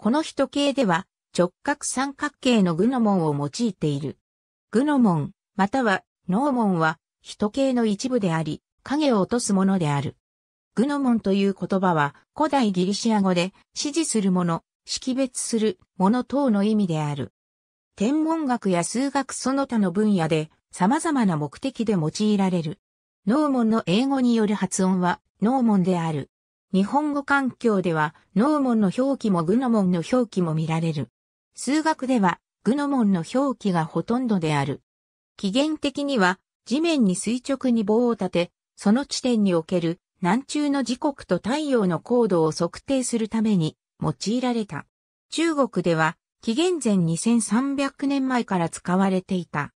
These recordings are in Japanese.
この人形では直角三角形の具の門を用いている。具の門、または脳門は人形の一部であり、影を落とすものである。グノモンという言葉は古代ギリシア語で指示するもの、識別するもの等の意味である。天文学や数学その他の分野で様々な目的で用いられる。ノーモンの英語による発音はノーモンである。日本語環境では、ノーモンの表記もグノモンの表記も見られる。数学では、グノモンの表記がほとんどである。起源的には、地面に垂直に棒を立て、その地点における南中の時刻と太陽の高度を測定するために用いられた。中国では、紀元前2300年前から使われていた。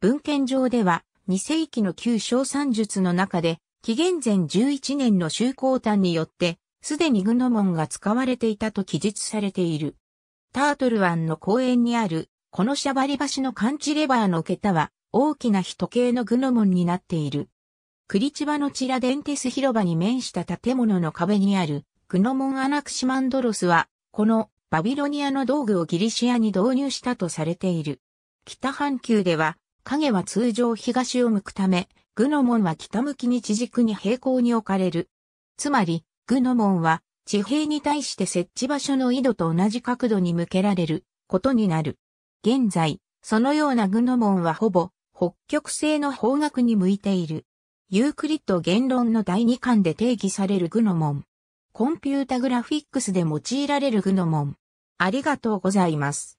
文献上では、2世紀の旧小算術の中で、紀元前11年の修行端によって、すでにグノモンが使われていたと記述されている。タートル湾の公園にある、このシャバリ橋のカンチレバーの桁は、大きな人形のグノモンになっている。クリチバのチラデンテス広場に面した建物の壁にある、グノモンアナクシマンドロスは、このバビロニアの道具をギリシアに導入したとされている。北半球では、影は通常東を向くため、具の門は北向きに地軸に平行に置かれる。つまり、具の門は地平に対して設置場所の緯度と同じ角度に向けられることになる。現在、そのような具の門はほぼ北極星の方角に向いている。ユークリッド言論の第二巻で定義される具の門。コンピュータグラフィックスで用いられる具の門。ありがとうございます。